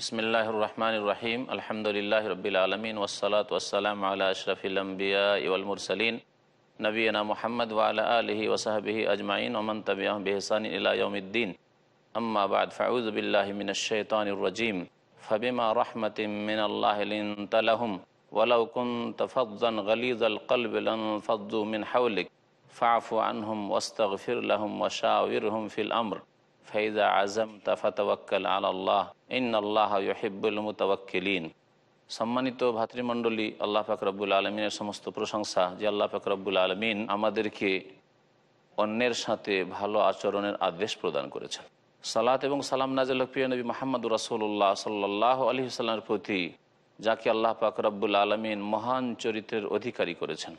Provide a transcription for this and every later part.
বিসমিল্লাহ রহমান রাহিম আলহামদুলিল্লাহ রবিল আলমিন ওসলাত ওসালাম আল্লাহ আশরফিলম্বিয়া ইউলমুর সালিন নবীনা মোহাম্মদ ওয়ালা আলহি ওসাহাবিহি আজমাইন ওমন তবিয়া বেহসান ইলাউমদ্দিন আম্মা বাদ ফাউজবিল্লাহমিনশানরজিম ফবিমা রহমতিম মিনাল্লাহম ওলাউকুন তফান গলিজ আল কলবিলন ফদ্দু মিন হাউলিক ফাফু আনহুম ওস্তগফির লহম ওশাউরহম ফিল আমর ফাইজা আজম তাফাতওয়াক্কাল আল্লাহ ইন আল্লাহ ইহিবুল মুতাওয়াক্কিলিন সম্মানিত ভাতৃমণ্ডলী আল্লাহ ফাকরাবুল আলমিনের সমস্ত প্রশংসা যে আল্লাহ ফাকরাবুল আলমিন আমাদেরকে অন্যের সাথে ভালো আচরণের আদেশ প্রদান করেছেন সালাত এবং সালাম নাজাল প্রিয় নবী মাহমদ রাসুল্লাহ সাল্লাহ আলী সাল্লামের প্রতি যাকে আল্লাহ পাক রব্বুল আলমিন মহান চরিত্রের অধিকারী করেছেন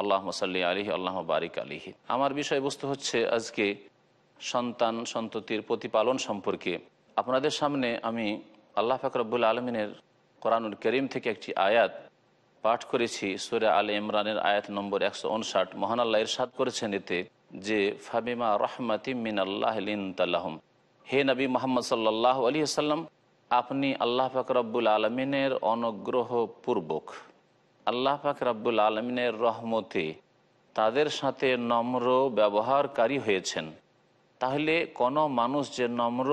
আল্লাহ মসাল্লি আলহি আল্লাহ বারিক আলিহি আমার বিষয়বস্তু হচ্ছে আজকে সন্তান সন্ততির প্রতিপালন সম্পর্কে আপনাদের সামনে আমি আল্লাহ ফাকরবুল আলমিনের কোরআনুল করিম থেকে একটি আয়াত পাঠ করেছি সুরে আল ইমরানের আয়াত নম্বর একশো উনষাট মহান আল্লাহ ইরশাদ করেছেন এতে যে ফাবিমা রহমাতি মিন আল্লাহ তাল্লাহম হে নবী মোহাম্মদ সাল্লাহ আলী আসাল্লাম আপনি আল্লাহ ফাকরাবুল আলমিনের অনুগ্রহ পূর্বক আল্লাহ ফাকরাবুল আলমিনের রহমতে তাদের সাথে নম্র ব্যবহারকারী হয়েছেন তাহলে কোন মানুষ যে নম্র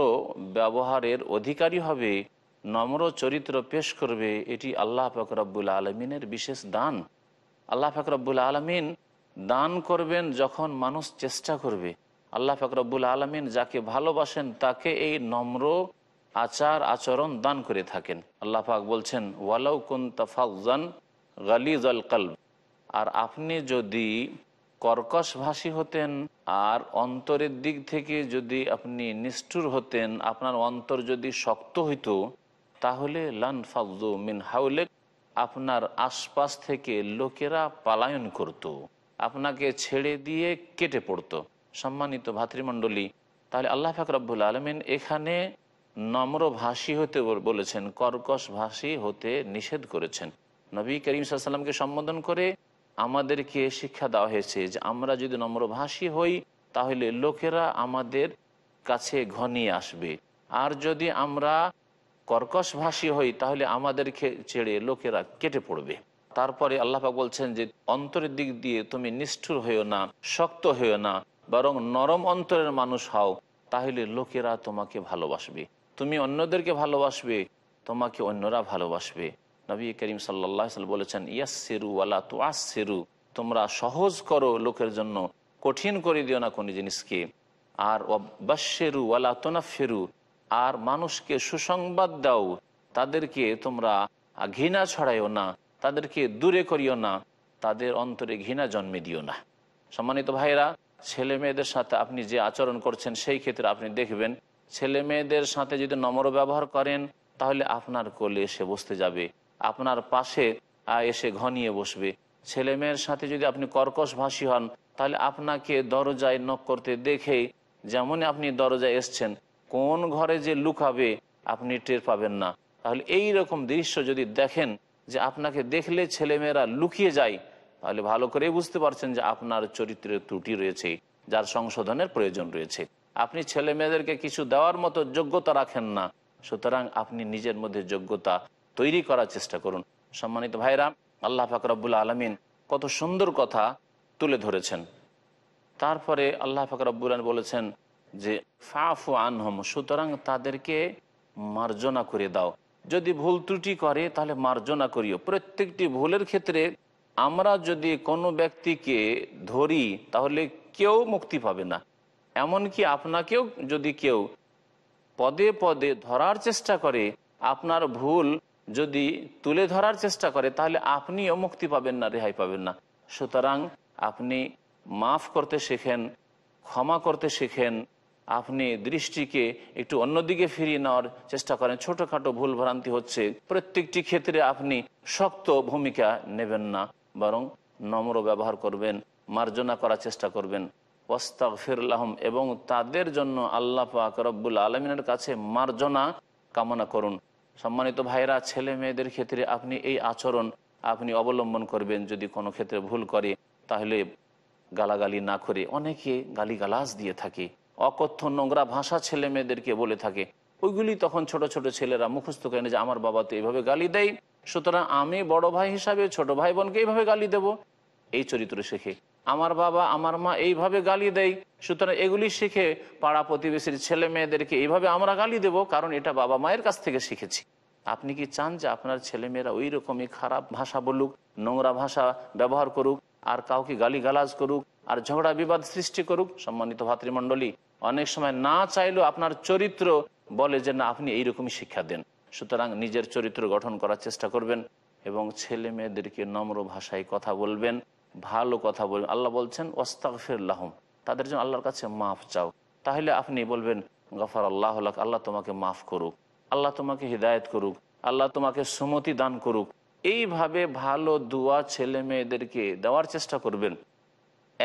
ব্যবহারের অধিকারী হবে নম্র চরিত্র পেশ করবে এটি আল্লাহ ফকরাবুল আলমিনের বিশেষ দান আল্লাহ ফকরাবুল আলমিন দান করবেন যখন মানুষ চেষ্টা করবে আল্লাহ ফকরাবুল আলমিন যাকে ভালোবাসেন তাকে এই নম্র আচার আচরণ দান করে থাকেন আল্লাহ ফাক বলছেন ওয়ালাউ কুন গালিজ আল আর আপনি যদি কর্কশভাষী হতেন আর অন্তরের দিক থেকে যদি আপনি নিষ্ঠুর হতেন আপনার অন্তর যদি শক্ত হইত তাহলে লান ফালদু মিন হাউলেক আপনার আশপাশ থেকে লোকেরা পালায়ন করত। আপনাকে ছেড়ে দিয়ে কেটে পড়ত সম্মানিত ভাতৃমণ্ডলী তাহলে আল্লাহ ফাকরাবুল আলমিন এখানে নম্রভাষী হতে বলেছেন কর্কশ ভাষী হতে নিষেধ করেছেন নবী করিম সাল্লামকে সম্বোধন করে আমাদেরকে শিক্ষা দেওয়া হয়েছে যে আমরা যদি নম্রভাষী হই তাহলে লোকেরা আমাদের কাছে ঘনিয়ে আসবে আর যদি আমরা কর্কশভাষী হই তাহলে আমাদেরকে ছেড়ে লোকেরা কেটে পড়বে তারপরে আল্লাহা বলছেন যে অন্তরের দিক দিয়ে তুমি নিষ্ঠুর হইও না শক্ত হইও না বরং নরম অন্তরের মানুষ হও তাহলে লোকেরা তোমাকে ভালোবাসবে তুমি অন্যদেরকে ভালোবাসবে তোমাকে অন্যরা ভালোবাসবে নবী করিম সাল্লাহ বলেছেন ইয়াসেরু ওয়ালা তু আসেরু তোমরা সহজ করো লোকের জন্য কঠিন করে দিও না কোন জিনিসকে আর বাশেরু ওয়ালা তোনাফেরু আর মানুষকে সুসংবাদ দাও তাদেরকে তোমরা ঘৃণা ছড়াইও না তাদেরকে দূরে করিও না তাদের অন্তরে ঘৃণা জন্মে দিও না সম্মানিত ভাইরা ছেলে মেয়েদের সাথে আপনি যে আচরণ করছেন সেই ক্ষেত্রে আপনি দেখবেন ছেলে মেয়েদের সাথে যদি নম্র ব্যবহার করেন তাহলে আপনার কোলে সে বসতে যাবে আপনার পাশে এসে ঘনিয়ে বসবে ছেলে মেয়ের সাথে যদি আপনি কর্কশ ভাসী হন তাহলে আপনাকে দরজায় নক করতে দেখেই যেমন আপনি দরজায় এসছেন কোন ঘরে যে লুকাবে আপনি টের পাবেন না তাহলে এই রকম দৃশ্য যদি দেখেন যে আপনাকে দেখলে ছেলেমেয়েরা লুকিয়ে যায় তাহলে ভালো করে বুঝতে পারছেন যে আপনার চরিত্রের ত্রুটি রয়েছে যার সংশোধনের প্রয়োজন রয়েছে আপনি ছেলে মেয়েদেরকে কিছু দেওয়ার মতো যোগ্যতা রাখেন না সুতরাং আপনি নিজের মধ্যে যোগ্যতা তৈরি করার চেষ্টা করুন সম্মানিত ভাইরা আল্লাহ ফাকরাবুল আলমিন কত সুন্দর কথা তুলে ধরেছেন তারপরে আল্লাহ ফাকরাবুল বলেছেন যে ফাফু আনহম সুতরাং তাদেরকে মার্জনা করে দাও যদি ভুল ত্রুটি করে তাহলে মার্জনা করিও প্রত্যেকটি ভুলের ক্ষেত্রে আমরা যদি কোনো ব্যক্তিকে ধরি তাহলে কেউ মুক্তি পাবে না এমনকি আপনাকেও যদি কেউ পদে পদে ধরার চেষ্টা করে আপনার ভুল যদি তুলে ধরার চেষ্টা করে তাহলে আপনিও মুক্তি পাবেন না রেহাই পাবেন না সুতরাং আপনি মাফ করতে শেখেন ক্ষমা করতে শেখেন আপনি দৃষ্টিকে একটু অন্যদিকে ফিরিয়ে নেওয়ার চেষ্টা করেন ছোটোখাটো ভুল ভ্রান্তি হচ্ছে প্রত্যেকটি ক্ষেত্রে আপনি শক্ত ভূমিকা নেবেন না বরং নম্র ব্যবহার করবেন মার্জনা করার চেষ্টা করবেন ওস্তাক ফিরলাহম এবং তাদের জন্য আল্লাহ পাক রব্বুল আলমিনের কাছে মার্জনা কামনা করুন সম্মানিত ভাইরা ছেলে মেয়েদের ক্ষেত্রে আপনি এই আচরণ আপনি অবলম্বন করবেন যদি কোনো ক্ষেত্রে ভুল করে তাহলে গালাগালি না করে অনেকে গালি গালাজ দিয়ে থাকে অকথ্য নোংরা ভাষা ছেলে মেয়েদেরকে বলে থাকে ওইগুলি তখন ছোট ছোট ছেলেরা মুখস্থ করে যে আমার বাবা তো এইভাবে গালি দেয় সুতরাং আমি বড় ভাই হিসাবে ছোট ভাই বোনকে এইভাবে গালি দেব এই চরিত্র শেখে আমার বাবা আমার মা এইভাবে গালি দেয় সুতরাং এগুলি শিখে পাড়া প্রতিবেশীর ছেলে মেয়েদেরকে এইভাবে আমরা গালি দেব কারণ এটা বাবা মায়ের কাছ থেকে শিখেছি আপনি কি চান যে আপনার ছেলেমেয়েরা ওই রকমই খারাপ ভাষা বলুক নোংরা ভাষা ব্যবহার করুক আর কাউকে গালি গালাজ করুক আর ঝগড়া বিবাদ সৃষ্টি করুক সম্মানিত ভাতৃমণ্ডলী অনেক সময় না চাইলেও আপনার চরিত্র বলে যে না আপনি এইরকমই শিক্ষা দেন সুতরাং নিজের চরিত্র গঠন করার চেষ্টা করবেন এবং ছেলে মেয়েদেরকে নম্র ভাষায় কথা বলবেন ভালো কথা বলবেন আল্লাহ বলছেন ওস্তাক ওস্তাকফিরাহম তাদের জন্য আল্লাহর কাছে মাফ চাও তাহলে আপনি বলবেন গফার আল্লাহ আল্লাহ তোমাকে মাফ করুক আল্লাহ তোমাকে হৃদায়ত করুক আল্লাহ তোমাকে সুমতি দান করুক এইভাবে ভালো দুয়া ছেলে মেয়েদেরকে দেওয়ার চেষ্টা করবেন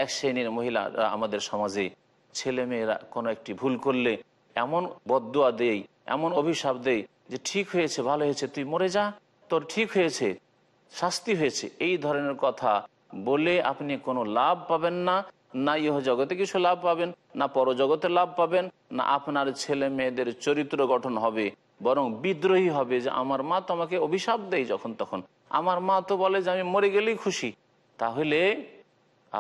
এক শ্রেণীর মহিলা আমাদের সমাজে ছেলে মেয়েরা কোনো একটি ভুল করলে এমন বদুয়া দেই এমন অভিশাপ দেই যে ঠিক হয়েছে ভালো হয়েছে তুই মরে যা তোর ঠিক হয়েছে শাস্তি হয়েছে এই ধরনের কথা বলে আপনি কোনো লাভ পাবেন না না ইহ জগতে কিছু লাভ পাবেন না পরজগতে লাভ পাবেন না আপনার ছেলে মেয়েদের চরিত্র গঠন হবে বরং বিদ্রোহী হবে যে আমার মা তোমাকে অভিশাপ দেয় যখন তখন আমার মা তো বলে যে আমি মরে গেলেই খুশি তাহলে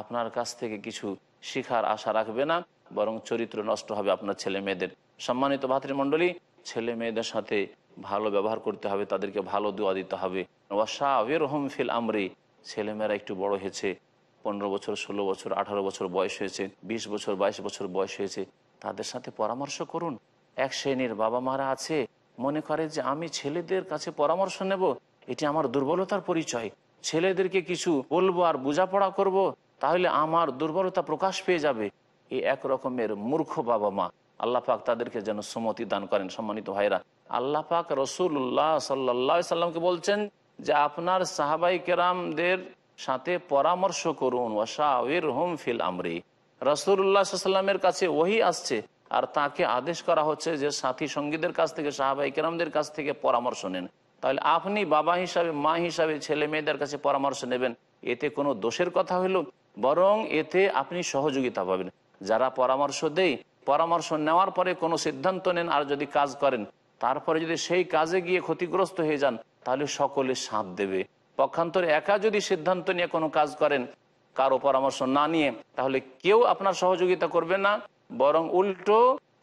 আপনার কাছ থেকে কিছু শিখার আশা রাখবে না বরং চরিত্র নষ্ট হবে আপনার ছেলে মেয়েদের সম্মানিত ভাতৃমণ্ডলী ছেলে মেয়েদের সাথে ভালো ব্যবহার করতে হবে তাদেরকে ভালো দোয়া দিতে হবে ওয়াশা ফিল আমরি ছেলেমেয়েরা একটু বড় হয়েছে পনেরো বছর ষোলো বছর আঠারো বছর বয়স হয়েছে ২০ বছর ২২ বছর বয়স হয়েছে তাদের সাথে পরামর্শ করুন এক শ্রেণীর বাবা মারা আছে মনে করে যে আমি ছেলেদের কাছে পরামর্শ নেব এটি আমার দুর্বলতার পরিচয় ছেলেদেরকে কিছু বলবো আর বোঝাপড়া করব। তাহলে আমার দুর্বলতা প্রকাশ পেয়ে যাবে এই এক রকমের মূর্খ বাবা মা আল্লাহ পাক তাদেরকে যেন সম্মতি দান করেন সম্মানিত ভাইরা আল্লাহ পাক রসুল্লাহ সাল্লা সাল্লামকে বলছেন যে আপনার সাহাবাই কেরামদের সাথে পরামর্শ করুন ওয়াশাউর ফিল আমরি রসুল্লাহ কাছে ওহি আসছে আর তাকে আদেশ করা হচ্ছে যে সাথী সঙ্গীদের কাছ থেকে সাহাবাই কেরামদের কাছ থেকে পরামর্শ নেন তাহলে আপনি বাবা হিসাবে মা হিসাবে ছেলে মেয়েদের কাছে পরামর্শ নেবেন এতে কোনো দোষের কথা হইল বরং এতে আপনি সহযোগিতা পাবেন যারা পরামর্শ দেয় পরামর্শ নেওয়ার পরে কোনো সিদ্ধান্ত নেন আর যদি কাজ করেন তারপরে যদি সেই কাজে গিয়ে ক্ষতিগ্রস্ত হয়ে যান তাহলে সকলে সাঁত দেবে পক্ষান্তরে একা যদি সিদ্ধান্ত নিয়ে কোনো কাজ করেন কারো পরামর্শ না নিয়ে তাহলে কেউ আপনার সহযোগিতা করবে না বরং উল্টো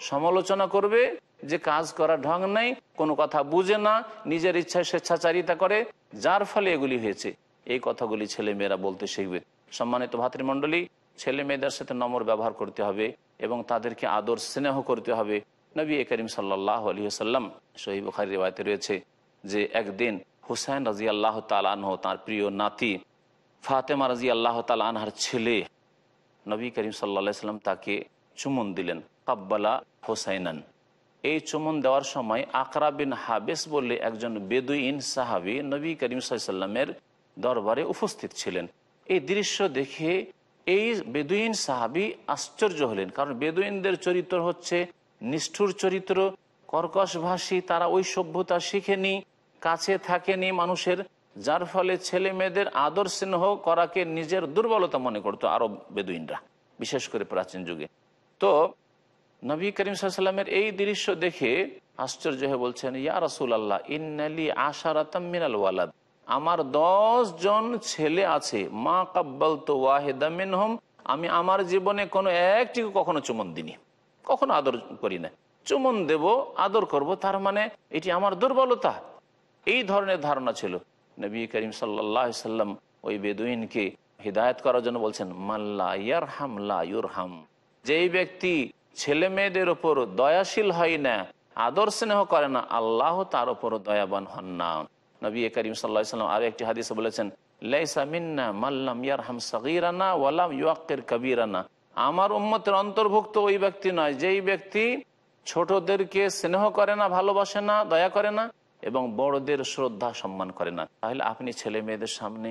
সমালোচনা করবে যে কাজ করা ঢং নাই কোনো কথা বুঝে না নিজের ইচ্ছায় স্বেচ্ছাচারিতা করে যার ফলে এগুলি হয়েছে এই কথাগুলি ছেলেমেয়েরা বলতে শিখবে সম্মানিত ভাতৃমণ্ডলী ছেলে মেয়েদের সাথে নম্র ব্যবহার করতে হবে এবং তাদেরকে আদর স্নেহ করতে হবে নবী করিম সাল্লাহ আলী সাল্লাম সহিবুখারি রেবায়তে রয়েছে যে একদিন হুসাইন রাজি আল্লাহ তালানহ তার প্রিয় নাতি ফাতেমা রাজি আল্লাহ তালানহার ছেলে নবী করিম সাল্লা সাল্লাম তাকে চুমন দিলেন কাব্বালা হোসাইনান এই চুমন দেওয়ার সময় আকরা বিন হাবেস বলে একজন বেদুইন সাহাবি নবী করিম সাল্লামের দরবারে উপস্থিত ছিলেন এই দৃশ্য দেখে এই বেদুইন সাহাবি আশ্চর্য হলেন কারণ বেদুইনদের চরিত্র হচ্ছে নিষ্ঠুর চরিত্র কর্কশভাষী তারা ওই সভ্যতা শিখেনি কাছে থাকেনি মানুষের যার ফলে ছেলে মেয়েদের আদর স্নেহ করাকে নিজের দুর্বলতা মনে করতো আরব বেদুইনরা বিশেষ করে প্রাচীন যুগে তো নবী করিম সাল্লামের এই দৃশ্য দেখে আশ্চর্য হয়ে বলছেন ইয়া রসুল আল্লাহ ইন্নালি আশারাতাম ওয়ালাদ আমার দশ জন ছেলে আছে মা কাব্বাল তো ওয়াহেদামিন হোম আমি আমার জীবনে কোনো একটি কখনো চুমন দিনি কখনো আদর করি না চুমন দেব আদর করব তার মানে এটি আমার দুর্বলতা এই ধরনের ধারণা ছিল নবী করিম সাল্লাহ সাল্লাম ওই বেদুইনকে হিদায়ত করার জন্য বলছেন মাল্লা ইয়ারহাম লা হাম যেই ব্যক্তি ছেলে মেয়েদের ওপর দয়াশীল হয় না আদর স্নেহ করে না আল্লাহ তার ওপর দয়াবান হন না নবী করিম সাল্লাহ সাল্লাম আরো একটি হাদিসে বলেছেন মাল্লাম ইয়ারহাম ওয়ালাম ইয়াক্কের আমার উম্মতের অন্তর্ভুক্ত ওই ব্যক্তি নয় যেই ব্যক্তি ছোটদেরকে স্নেহ করে না ভালোবাসে না দয়া করে না এবং বড়দের শ্রদ্ধা সম্মান করে না তাহলে আপনি ছেলে মেয়েদের সামনে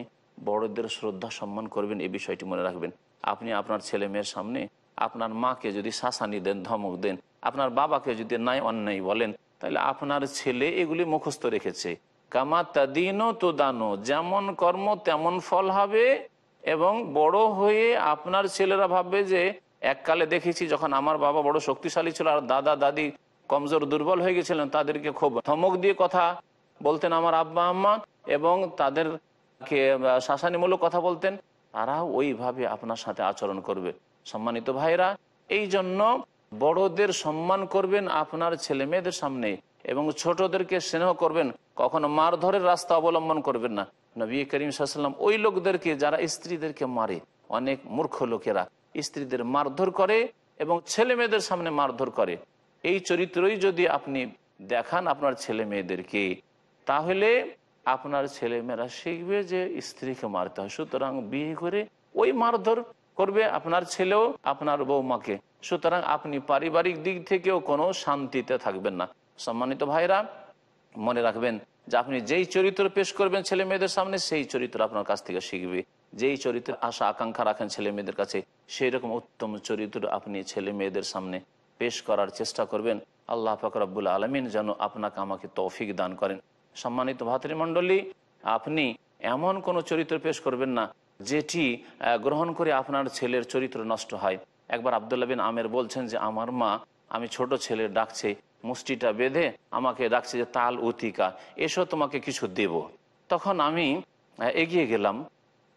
বড়দের শ্রদ্ধা সম্মান করবেন এই বিষয়টি মনে রাখবেন আপনি আপনার ছেলে মেয়ের সামনে আপনার মাকে যদি শাসানি দেন ধমক দেন আপনার বাবাকে যদি নাই অন্যায় বলেন তাহলে আপনার ছেলে এগুলি মুখস্থ রেখেছে কামাতা দিনও তো দানো যেমন কর্ম তেমন ফল হবে এবং বড় হয়ে আপনার ছেলেরা ভাববে যে এককালে দেখেছি যখন আমার বাবা বড় শক্তিশালী ছিল আর দাদা দাদি কমজোর দুর্বল হয়ে গেছিলেন তাদেরকে খুব ধমক দিয়ে কথা বলতেন আমার আব্বা আম্মা এবং তাদেরকে শাসানিমূলক কথা বলতেন তারা ওইভাবে আপনার সাথে আচরণ করবে সম্মানিত ভাইরা এই জন্য বড়দের সম্মান করবেন আপনার ছেলে মেয়েদের সামনে এবং ছোটদেরকে স্নেহ করবেন কখনো মারধরের রাস্তা অবলম্বন করবেন না নবী করিম সাল্লাম ওই লোকদেরকে যারা স্ত্রীদেরকে মারে অনেক মূর্খ লোকেরা স্ত্রীদের মারধর করে এবং ছেলে মেয়েদের সামনে মারধর করে এই চরিত্রই যদি আপনি দেখান আপনার ছেলে মেয়েদেরকে তাহলে আপনার ছেলেমেয়েরা শিখবে যে স্ত্রীকে মারতে হয় সুতরাং বিয়ে করে ওই মারধর করবে আপনার ছেলেও আপনার বৌমাকে সুতরাং আপনি পারিবারিক দিক থেকেও কোনো শান্তিতে থাকবেন না সম্মানিত ভাইরা মনে রাখবেন যে আপনি যেই চরিত্র পেশ করবেন ছেলে মেয়েদের সামনে সেই চরিত্র আপনার কাছ থেকে শিখবে যেই চরিত্রের আশা আকাঙ্ক্ষা রাখেন ছেলে মেয়েদের কাছে সেই রকম উত্তম চরিত্র আপনি ছেলে মেয়েদের সামনে পেশ করার চেষ্টা করবেন আল্লাহ ফকরাবুল আলমিন যেন আপনাকে আমাকে তৌফিক দান করেন সম্মানিত ভাতৃমণ্ডলী আপনি এমন কোনো চরিত্র পেশ করবেন না যেটি গ্রহণ করে আপনার ছেলের চরিত্র নষ্ট হয় একবার আবদুল্লা বিন আমের বলছেন যে আমার মা আমি ছোট ছেলের ডাকছে মুষ্টিটা বেঁধে আমাকে ডাকছে যে তাল উতিকা এসো তোমাকে কিছু দেব তখন আমি এগিয়ে গেলাম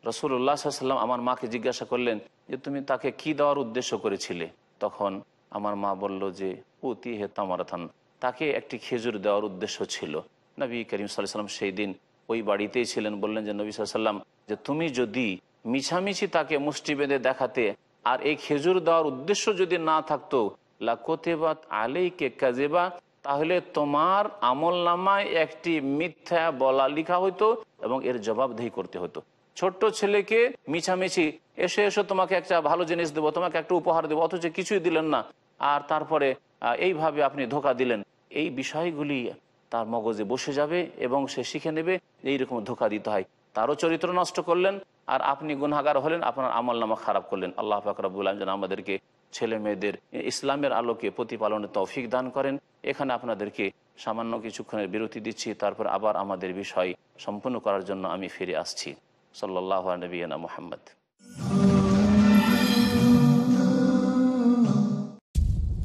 রসুল্লাহ সাল্লাম আমার মাকে জিজ্ঞাসা করলেন যে তুমি তাকে কি দেওয়ার উদ্দেশ্য করেছিলে তখন আমার মা বলল যে অতি হে তামারাথান তাকে একটি খেজুর দেওয়ার উদ্দেশ্য ছিল নবী করিম সাল্লাহ সাল্লাম সেই দিন ওই বাড়িতেই ছিলেন বললেন যে নবী সাল্লাম যে তুমি যদি মিছামিছি তাকে মুষ্টি বেঁধে দেখাতে আর এই খেজুর দেওয়ার উদ্দেশ্য যদি না থাকতো লাকোতেবাত কে কাজেবা তাহলে তোমার আমল নামায় একটি মিথ্যা বলা লিখা হইতো এবং এর জবাবদেহি করতে হতো ছোট্ট ছেলেকে মিছামিছি এসে এসে তোমাকে একটা ভালো জিনিস দেবো তোমাকে একটা উপহার দেবো অথচ কিছুই দিলেন না আর তারপরে এইভাবে আপনি ধোকা দিলেন এই বিষয়গুলি তার মগজে বসে যাবে এবং সে শিখে নেবে এইরকম ধোকা দিতে হয় তারও চরিত্র নষ্ট করলেন আর আপনি গুনাগার হলেন আপনার আমল নামা খারাপ করলেন আল্লাহ ফাকরাবুল যেন আমাদেরকে ছেলে মেয়েদের ইসলামের আলোকে প্রতিপালনের তৌফিক দান করেন এখানে আপনাদেরকে সামান্য কিছুক্ষণের বিরতি দিচ্ছি তারপর আবার আমাদের বিষয় সম্পন্ন করার জন্য আমি ফিরে আসছি সাল্লাহ নবীনা মোহাম্মদ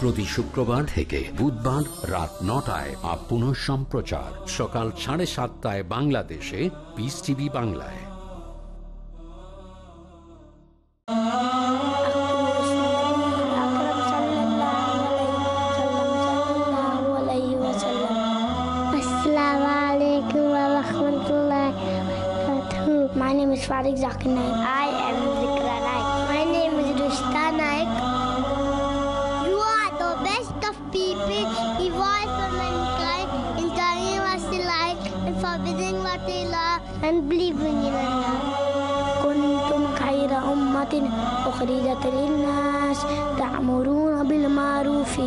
প্রতি শুক্রবার থেকে বুধবার রাত নটায় আর পুনঃ সম্প্রচার সকাল সাড়ে সাতটায় বাংলাদেশে পিস টিভি বাংলায় My name is Farid and believe in Allah. كنتم خير أمة أخرجت للناس تأمرون بالمعروف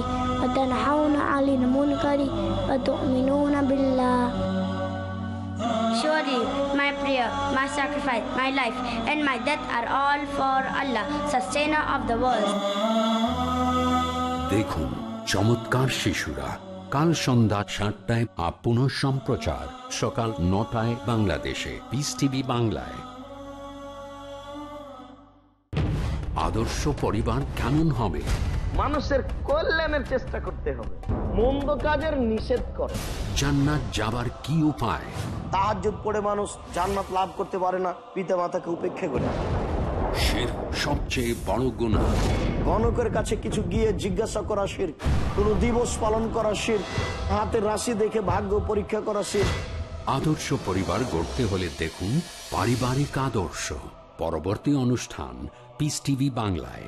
وتنحون عن المنكر وتؤمنون بالله. Surely my prayer, my sacrifice, my life, and my death are all for Allah, sustainer of the world. দেখুন চমৎকার শিশুরা কাল সন্ধ্যা সাতটায় আপন সম্প্রচার সকাল নটায় বাংলাদেশে বিস টিভি বাংলায় আদর্শ পরিবার কেমন হবে মানুষের কল্যাণের চেষ্টা করতে হবে মন্দ কাজের নিষেধ করে জান্নাত যাবার কি উপায় তাহাজ পড়ে মানুষ জান্নাত লাভ করতে পারে না পিতা মাতাকে উপেক্ষা করে শির সবচেয়ে বড় গুণা গণকের কাছে কিছু গিয়ে জিজ্ঞাসা করা শির কোনো দিবস পালন করা শির হাতের রাশি দেখে ভাগ্য পরীক্ষা করা শির আদর্শ পরিবার গড়তে হলে দেখুন পারিবারিক আদর্শ পরবর্তী অনুষ্ঠান পিস টিভি বাংলায়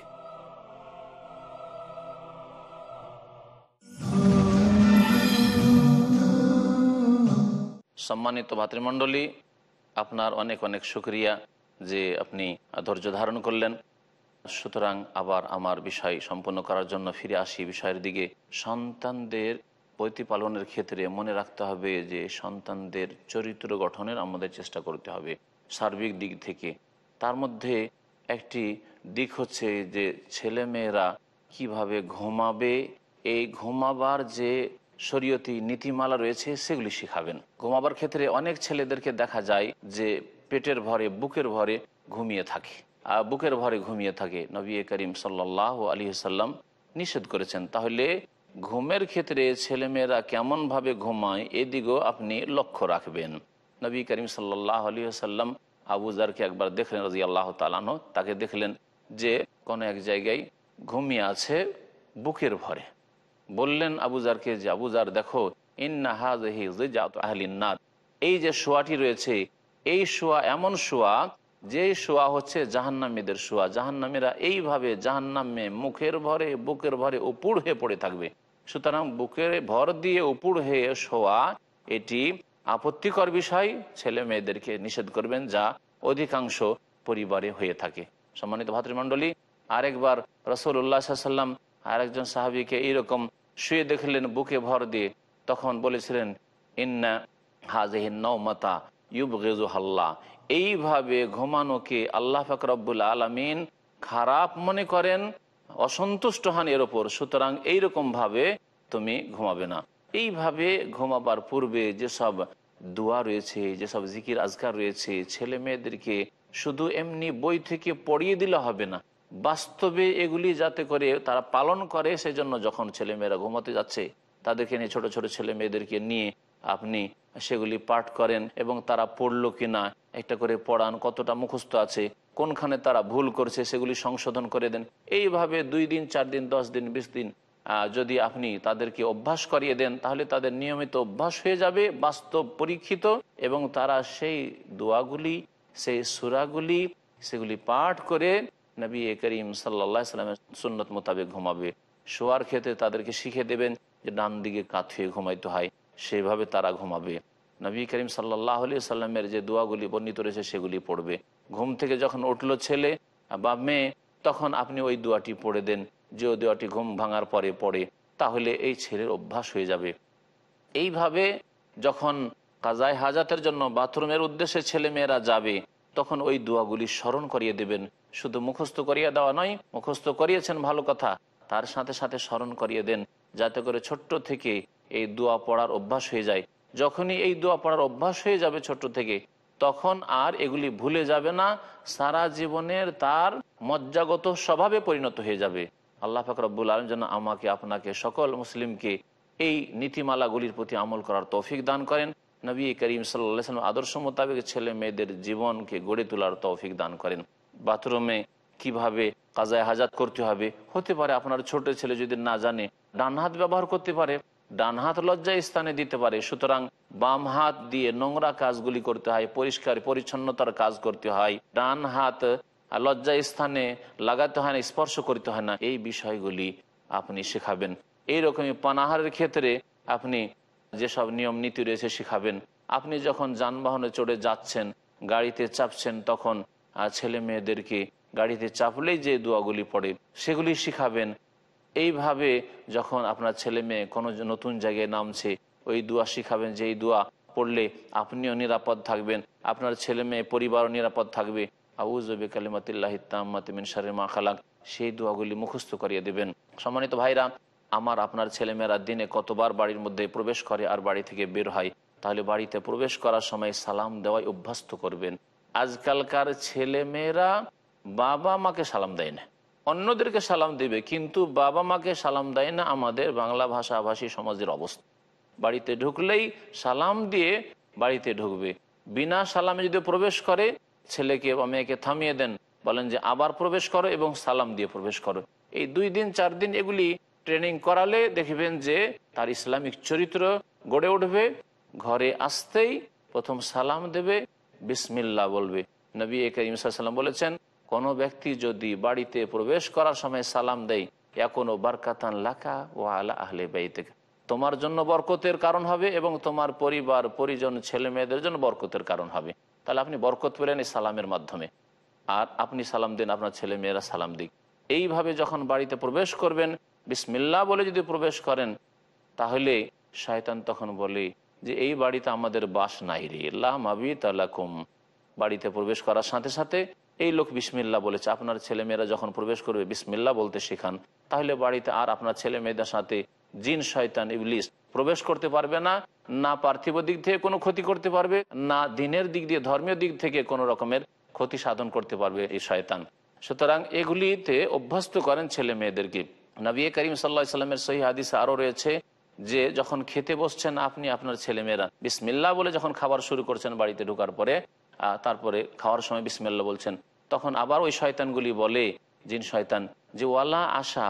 সম্মানিত ভাতৃমণ্ডলী আপনার অনেক অনেক শুক্রিয়া যে আপনি ধৈর্য ধারণ করলেন সুতরাং আবার আমার বিষয় সম্পন্ন করার জন্য ফিরে আসি বিষয়ের দিকে সন্তানদের প্রতিপালনের ক্ষেত্রে মনে রাখতে হবে যে সন্তানদের চরিত্র গঠনের আমাদের চেষ্টা করতে হবে সার্বিক দিক থেকে তার মধ্যে একটি দিক হচ্ছে যে ছেলেমেয়েরা কিভাবে ঘুমাবে এই ঘুমাবার যে শরীয়তি নীতিমালা রয়েছে সেগুলি শিখাবেন ঘুমাবার ক্ষেত্রে অনেক ছেলেদেরকে দেখা যায় যে পেটের ভরে বুকের ভরে ঘুমিয়ে থাকে বুকের ভরে ঘুমিয়ে থাকে নবী করিম সাল্লাহ আলী সাল্লাম নিষেধ করেছেন তাহলে ঘুমের ক্ষেত্রে ছেলেমেয়েরা কেমনভাবে ঘুমায় এদিকেও আপনি লক্ষ্য রাখবেন নবী করিম সাল্লাহ আলী সাল্লাম আবুজারকে একবার দেখলেন রাজি আল্লাহ তালান তাকে দেখলেন যে কোনো এক জায়গায় ঘুমিয়ে আছে বুকের ভরে বললেন আবুজারকে যে আবুজার দেখো ইন্না হাজ হি জাত আহলিন এই যে শোয়াটি রয়েছে এই শোয়া এমন শোয়া যে শোয়া হচ্ছে জাহান্নামীদের শোয়া জাহান্নামীরা এইভাবে জাহান্নামে মুখের ভরে বুকের ভরে উপুড় হয়ে পড়ে থাকবে সুতরাং বুকের ভর দিয়ে উপুড় হয়ে শোয়া এটি আপত্তিকর বিষয় ছেলে মেয়েদেরকে নিষেধ করবেন যা অধিকাংশ পরিবারে হয়ে থাকে সম্মানিত ভাতৃমণ্ডলী আরেকবার রসল উল্লাহ সাল্লাম আরেকজন সাহাবিকে এইরকম শুয়ে দেখলেন বুকে ভর দিয়ে তখন বলেছিলেন ইন্না হাজহিন নৌমাতা ইউব হাল্লা এইভাবে ঘুমানোকে আল্লাহ ফাকরাবুল আলমিন খারাপ মনে করেন অসন্তুষ্ট হন এর ওপর সুতরাং এইরকমভাবে তুমি ঘুমাবে না এইভাবে ঘুমাবার পূর্বে যেসব দোয়া রয়েছে যেসব জিকির আজগার রয়েছে ছেলে মেয়েদেরকে শুধু এমনি বই থেকে পড়িয়ে দিলে হবে না বাস্তবে এগুলি যাতে করে তারা পালন করে সেজন্য যখন ছেলেমেয়েরা ঘুমাতে যাচ্ছে তাদেরকে নিয়ে ছোট ছোট ছেলে মেয়েদেরকে নিয়ে আপনি সেগুলি পাঠ করেন এবং তারা পড়লো কি না একটা করে পড়ান কতটা মুখস্থ আছে কোনখানে তারা ভুল করছে সেগুলি সংশোধন করে দেন এইভাবে দুই দিন চার দিন দশ দিন বিশ দিন যদি আপনি তাদেরকে অভ্যাস করিয়ে দেন তাহলে তাদের নিয়মিত অভ্যাস হয়ে যাবে বাস্তব পরীক্ষিত এবং তারা সেই দোয়াগুলি সেই সুরাগুলি সেগুলি পাঠ করে নবী করিম সাল্লা সাল্লামের সুন্নত মোতাবেক ঘুমাবে শোয়ার ক্ষেত্রে তাদেরকে শিখে দেবেন যে ডান দিকে কাত হয়ে ঘুমাইতে হয় সেভাবে তারা ঘুমাবে নবী করিম সাল্লাহ আলি সাল্লামের যে দোয়াগুলি বর্ণিত রয়েছে সেগুলি পড়বে ঘুম থেকে যখন উঠলো ছেলে বা মেয়ে তখন আপনি ওই দোয়াটি পড়ে দেন যে ওই দোয়াটি ঘুম ভাঙার পরে পড়ে তাহলে এই ছেলের অভ্যাস হয়ে যাবে এইভাবে যখন কাজায় হাজাতের জন্য বাথরুমের উদ্দেশ্যে ছেলেমেয়েরা যাবে তখন ওই দোয়াগুলি স্মরণ করিয়ে দেবেন শুধু মুখস্থ করিয়ে দেওয়া নয় মুখস্থ করিয়েছেন ভালো কথা তার সাথে সাথে স্মরণ করিয়ে দেন যাতে করে ছোট্ট থেকে এই দোয়া পড়ার অভ্যাস হয়ে যায় যখনই এই দোয়া পড়ার অভ্যাস হয়ে যাবে ছোট থেকে তখন আর এগুলি ভুলে যাবে না সারা জীবনের তার মজ্জাগত স্বভাবে পরিণত হয়ে যাবে আল্লাহ ফাকরাবুল আলম যেন আমাকে আপনাকে সকল মুসলিমকে এই নীতিমালাগুলির প্রতি আমল করার তৌফিক দান করেন নবী করিম সাল্লাম আদর্শ মোতাবেক ছেলে মেয়েদের জীবনকে গড়ে তোলার তৌফিক দান করেন বাথরুমে কিভাবে কাজায় হাজাত করতে হবে হতে পারে আপনার ছোট ছেলে যদি না জানে ডান হাত ব্যবহার করতে পারে ডান হাত লজ্জা স্থানে দিতে পারে সুতরাং বাম হাত দিয়ে নোংরা কাজগুলি করতে হয় পরিষ্কার পরিচ্ছন্নতার কাজ করতে হয় ডান হাত লজ্জা স্থানে লাগাতে হয় না স্পর্শ করতে হয় না এই বিষয়গুলি আপনি শেখাবেন এইরকমই পানাহারের ক্ষেত্রে আপনি যেসব নিয়ম নীতি রয়েছে শেখাবেন আপনি যখন যানবাহনে চড়ে যাচ্ছেন গাড়িতে চাপছেন তখন ছেলে মেয়েদেরকে গাড়িতে চাপলেই যে দোয়াগুলি পড়ে সেগুলি শিখাবেন এইভাবে যখন আপনার ছেলে মেয়ে কোনো নতুন জায়গায় নামছে ওই দোয়া শিখাবেন যে এই দোয়া পড়লে আপনিও নিরাপদ থাকবেন আপনার ছেলে মেয়ে পরিবারও নিরাপদ থাকবে আউজবে কালিমাতিল্লাহ ইত্তাম্মাতিমিন শারে মা খালাক সেই দোয়াগুলি মুখস্থ করিয়ে দেবেন সম্মানিত ভাইরা আমার আপনার ছেলেমেয়েরা দিনে কতবার বাড়ির মধ্যে প্রবেশ করে আর বাড়ি থেকে বের হয় তাহলে বাড়িতে প্রবেশ করার সময় সালাম দেওয়ায় অভ্যস্ত করবেন আজকালকার ছেলেমেয়েরা বাবা মাকে সালাম দেয় না অন্যদেরকে সালাম দেবে কিন্তু বাবা মাকে সালাম দেয় না আমাদের বাংলা ভাষাভাষী সমাজের অবস্থা বাড়িতে ঢুকলেই সালাম দিয়ে বাড়িতে ঢুকবে বিনা সালামে যদি প্রবেশ করে ছেলেকে বা মেয়েকে থামিয়ে দেন বলেন যে আবার প্রবেশ করো এবং সালাম দিয়ে প্রবেশ করো এই দুই দিন চার দিন এগুলি ট্রেনিং করালে দেখবেন যে তার ইসলামিক চরিত্র গড়ে উঠবে ঘরে আসতেই প্রথম সালাম দেবে বিসমিল্লা বলবে নবী করিম সাল্লাম বলেছেন কোনো ব্যক্তি যদি বাড়িতে প্রবেশ করার সময় সালাম দেয় এখনো বারকাতান লাকা ও আলা আহলে বাইতে তোমার জন্য বরকতের কারণ হবে এবং তোমার পরিবার পরিজন ছেলে মেয়েদের জন্য বরকতের কারণ হবে তাহলে আপনি বরকত পেলেন এই সালামের মাধ্যমে আর আপনি সালাম দিন আপনার ছেলে মেয়েরা সালাম দিক এইভাবে যখন বাড়িতে প্রবেশ করবেন বিসমিল্লা বলে যদি প্রবেশ করেন তাহলে শায়তান তখন বলে যে এই বাড়িতে আমাদের বাস নাই রে লাহ মাবি তালাকুম বাড়িতে প্রবেশ করার সাথে সাথে এই লোক বিসমিল্লা বলেছে আপনার ছেলে মেয়েরা যখন প্রবেশ করবে বিসমিল্লা বলতে শেখান তাহলে বাড়িতে আর আপনার ছেলে মেয়েদের সাথে জিন শয়তান ইবলিস প্রবেশ করতে পারবে না না পার্থিব দিক থেকে কোনো ক্ষতি করতে পারবে না দিনের দিক দিয়ে ধর্মীয় দিক থেকে কোনো রকমের ক্ষতি সাধন করতে পারবে এই শয়তান সুতরাং এগুলিতে অভ্যস্ত করেন ছেলে মেয়েদেরকে নবী করিম সাল্লা সাল্লামের সহি হাদিস আরও রয়েছে যে যখন খেতে বসছেন আপনি আপনার ছেলেমেয়েরা বিসমিল্লা বলে যখন খাবার শুরু করছেন বাড়িতে ঢোকার পরে তারপরে খাওয়ার সময় বিসমিল্লা বলছেন তখন আবার ওই শয়তানগুলি বলে জিন শয়তান যে ওয়ালা আশা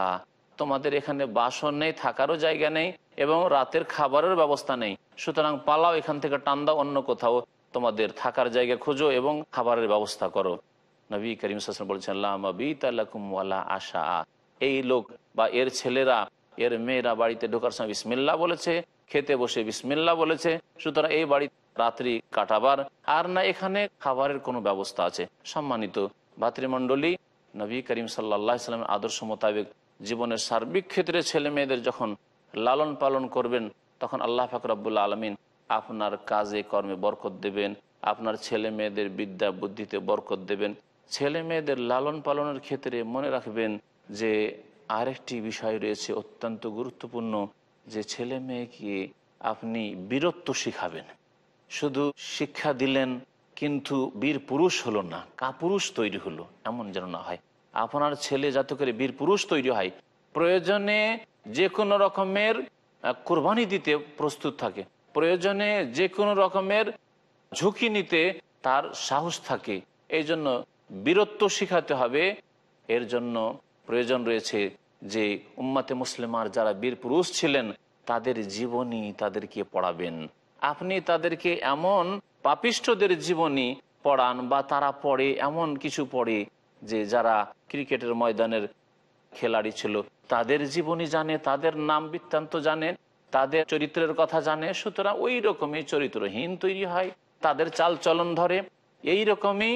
তোমাদের এখানে বাসন নেই থাকারও জায়গা নেই এবং রাতের খাবারের ব্যবস্থা নেই সুতরাং পালাও এখান থেকে টান দাও অন্য কোথাও তোমাদের থাকার জায়গা খোঁজো এবং খাবারের ব্যবস্থা করো নবী করিম হাসান বলছেন ওয়ালা আশা এই লোক বা এর ছেলেরা এর মেয়েরা বাড়িতে ঢোকার সময় বিসমিল্লা বলেছে খেতে বসে বিসমিল্লা বলেছে সুতরাং এই বাড়িতে রাত্রি কাটাবার আর না এখানে খাবারের কোনো ব্যবস্থা আছে সম্মানিত ভাতৃমণ্ডলী নবী করিম সাল্লা সাল্লামের আদর্শ মোতাবেক জীবনের সার্বিক ক্ষেত্রে ছেলে মেয়েদের যখন লালন পালন করবেন তখন আল্লাহ ফাকরাবুল্লা আলমিন আপনার কাজে কর্মে বরকত দেবেন আপনার ছেলে মেয়েদের বিদ্যা বুদ্ধিতে বরকত দেবেন ছেলে মেয়েদের লালন পালনের ক্ষেত্রে মনে রাখবেন যে আরেকটি বিষয় রয়েছে অত্যন্ত গুরুত্বপূর্ণ যে ছেলে মেয়েকে আপনি বীরত্ব শিখাবেন শুধু শিক্ষা দিলেন কিন্তু বীর পুরুষ হলো না কাপুরুষ তৈরি হলো এমন যেন না হয় আপনার ছেলে যাতে করে বীর পুরুষ তৈরি হয় প্রয়োজনে যে কোনো রকমের কোরবানি দিতে প্রস্তুত থাকে প্রয়োজনে যে কোনো রকমের ঝুঁকি নিতে তার সাহস থাকে এই জন্য বীরত্ব শিখাতে হবে এর জন্য প্রয়োজন রয়েছে যে উম্মাতে মুসলিমার যারা বীর পুরুষ ছিলেন তাদের জীবনী তাদেরকে পড়াবেন আপনি তাদেরকে এমন পাপিষ্ঠদের জীবনী পড়ান বা তারা পড়ে এমন কিছু পড়ে যে যারা ক্রিকেটের ময়দানের খেলাড়ি ছিল তাদের জীবনী জানে তাদের নাম বৃত্তান্ত জানে তাদের চরিত্রের কথা জানে সুতরাং ওই রকমই চরিত্রহীন তৈরি হয় তাদের চাল চলন ধরে এই রকমই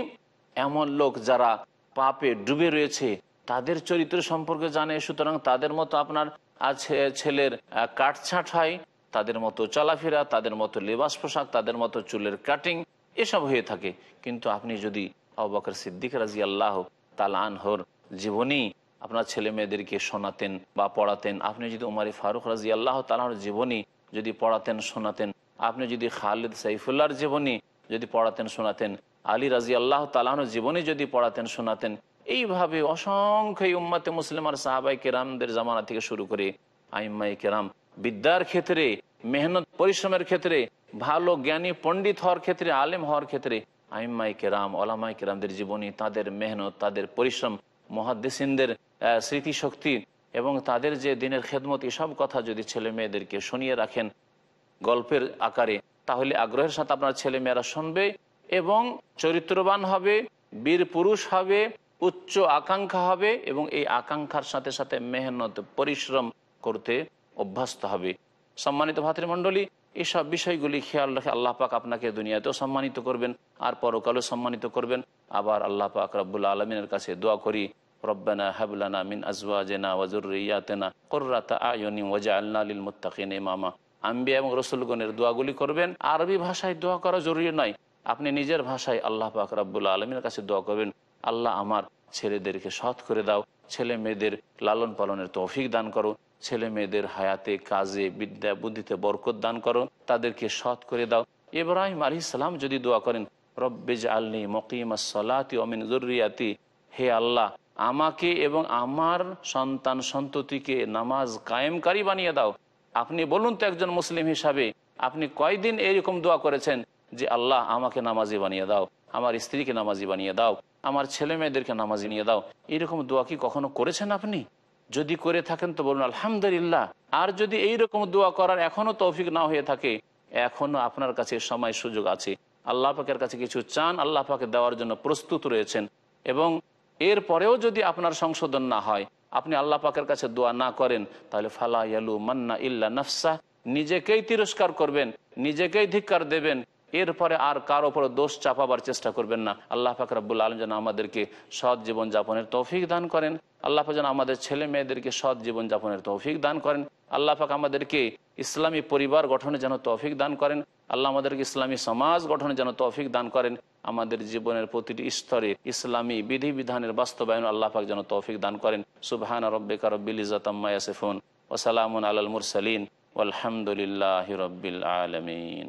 এমন লোক যারা পাপে ডুবে রয়েছে তাদের চরিত্র সম্পর্কে জানে সুতরাং তাদের মতো আপনার আছে ছেলের কাঠছাঁট হয় তাদের মতো চলাফেরা তাদের মতো লেবাস পোশাক তাদের মতো চুলের কাটিং এসব হয়ে থাকে কিন্তু আপনি যদি অবাকর সিদ্দিক রাজি আল্লাহ তালানহর জীবনী আপনার ছেলে মেয়েদেরকে শোনাতেন বা পড়াতেন আপনি যদি উমারি ফারুক রাজি আল্লাহ তালাহর জীবনী যদি পড়াতেন শোনাতেন আপনি যদি খালিদ সাইফুল্লাহর জীবনী যদি পড়াতেন শোনাতেন আলী রাজি আল্লাহ তালাহর জীবনী যদি পড়াতেন শোনাতেন এইভাবে অসংখ্য উম্মাতে মুসলিম আর সাহাবাই কেরামদের জামানা থেকে শুরু করে আইম্মাই কেরাম বিদ্যার ক্ষেত্রে মেহনত পরিশ্রমের ক্ষেত্রে ভালো জ্ঞানী পণ্ডিত হওয়ার ক্ষেত্রে আলেম হওয়ার ক্ষেত্রে আইম্মাই কেরাম ওলামাই কেরামদের জীবনী তাদের মেহনত তাদের পরিশ্রম মহাদ্দেশিনদের স্মৃতিশক্তি এবং তাদের যে দিনের খেদমত এসব কথা যদি ছেলে মেয়েদেরকে শুনিয়ে রাখেন গল্পের আকারে তাহলে আগ্রহের সাথে আপনার ছেলে মেয়েরা শুনবে এবং চরিত্রবান হবে বীর পুরুষ হবে উচ্চ আকাঙ্ক্ষা হবে এবং এই আকাঙ্ক্ষার সাথে সাথে মেহনত পরিশ্রম করতে অভ্যস্ত হবে সম্মানিত ভাতৃমণ্ডলী এইসব বিষয়গুলি খেয়াল রাখে আল্লাহ পাক আপনাকে দুনিয়াতেও সম্মানিত করবেন আর পরকালেও সম্মানিত করবেন আবার আল্লাহ পাক রব্বুল আলমিনের কাছে দোয়া করি রব্বানা হাবলানা মিন আজওয়াজেনা ওয়াজুরিয়াতেনা কোর্রাতা আয়নি ওয়াজা আল্লা লিল মুত্তাকিন ইমামা আম্বিয়া এবং রসুলগণের দোয়াগুলি করবেন আরবি ভাষায় দোয়া করা জরুরি নয় আপনি নিজের ভাষায় আল্লাহ পাক রব্বুল আলমীর কাছে দোয়া করবেন আল্লাহ আমার ছেলেদেরকে সৎ করে দাও ছেলে মেয়েদের লালন পালনের তৌফিক দান করো ছেলে মেয়েদের হায়াতে কাজে বিদ্যা বুদ্ধিতে বরকত দান করো তাদেরকে সৎ করে দাও ইব্রাহিম আলি সালাম যদি দোয়া করেন রব্বেজ আলী মকিম আসলাতি হে আল্লাহ আমাকে এবং আমার সন্তান সন্ততিকে নামাজ কায়েমকারী বানিয়ে দাও আপনি বলুন তো একজন মুসলিম হিসাবে আপনি কয়দিন এরকম দোয়া করেছেন যে আল্লাহ আমাকে নামাজি বানিয়ে দাও আমার স্ত্রীকে নামাজি বানিয়ে দাও আমার ছেলে মেয়েদেরকে নামাজি নিয়ে দাও এরকম দোয়া কি কখনো করেছেন আপনি যদি করে থাকেন তো বলুন আলহামদুলিল্লাহ আর যদি এই রকম দোয়া করার এখনও তৌফিক না হয়ে থাকে এখনও আপনার কাছে সময় সুযোগ আছে আল্লাহ পাকের কাছে কিছু চান আল্লাহ পাকে দেওয়ার জন্য প্রস্তুত রয়েছেন এবং এর পরেও যদি আপনার সংশোধন না হয় আপনি আল্লাহ পাকের কাছে দোয়া না করেন তাহলে ফালা ইয়ালু মান্না ইল্লা নফসা নিজেকেই তিরস্কার করবেন নিজেকেই ধিক্কার দেবেন এরপরে আর কারো ওপরে দোষ চাপাবার চেষ্টা করবেন না আল্লাহ ফাকরাবুল আলম যেন আমাদেরকে সৎ জীবনযাপনের তৌফিক দান করেন আল্লাহ যেন আমাদের ছেলে মেয়েদেরকে সৎ জীবনযাপনের তৌফিক দান করেন আল্লাহ পাক আমাদেরকে ইসলামী পরিবার গঠনে যেন তৌফিক দান করেন আল্লাহ আমাদেরকে ইসলামী সমাজ গঠনে যেন তৌফিক দান করেন আমাদের জীবনের প্রতিটি স্তরে ইসলামী বিধি বিধানের বাস্তবায়ন আল্লাহ পাক যেন তৌফিক দান করেন সুবহান রব্বিকা রব্বিল ইজাতাম্মা ইয়াসিফুন ওসালামুন আলাল মুরসালিন আলহামদুলিল্লাহ রব্বিল আলমিন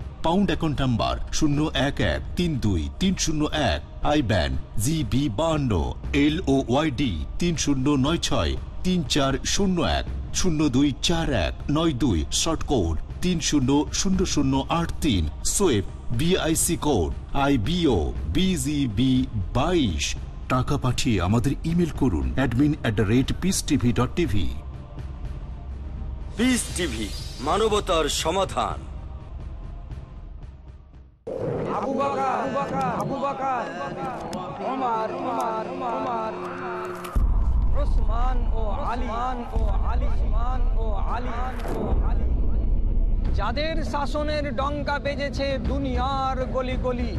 পাউন্ড অ্যাকাউন্ট নাম্বার শূন্য এক এক তিন দুই তিন শূন্য এক আই ব্যান জি বি বাহান্ন এল ও ওয়াইডি তিন শূন্য নয় ছয় তিন চার শূন্য এক শূন্য দুই চার এক নয় দুই শর্ট কোড তিন শূন্য শূন্য শূন্য আট তিন সোয়েব বিআইসি কোড আই বিও বিজিবি বাইশ টাকা পাঠিয়ে আমাদের ইমেল করুন admin at the rate Peace TV dot TV Peace TV মানবতার সমাধান ও ও ও ও যাদের শাসনের ডঙ্কা বেজেছে দুনিয়ার গলি গলি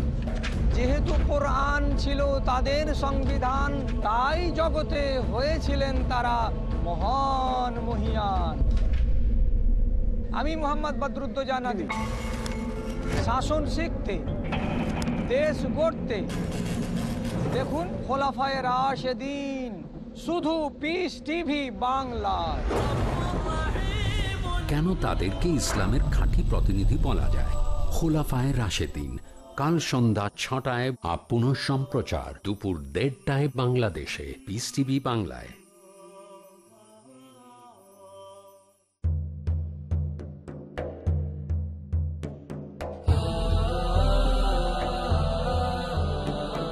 যেহেতু কোরআন ছিল তাদের সংবিধান তাই জগতে হয়েছিলেন তারা মহান মহিয়ান আমি মোহাম্মদ বদরুদ্দ জানাদি শাসন শিখতে দেশ গড়তে দেখুন খোলাফায় রাশেদিন শুধু পিস টিভি বাংলায় কেন তাদেরকে ইসলামের খাঁটি প্রতিনিধি বলা যায় খোলাফায় রাশেদিন কাল সন্ধ্যা ছটায় আপ পুনঃ সম্প্রচার দুপুর দেড়টায় বাংলাদেশে পিস টিভি বাংলায়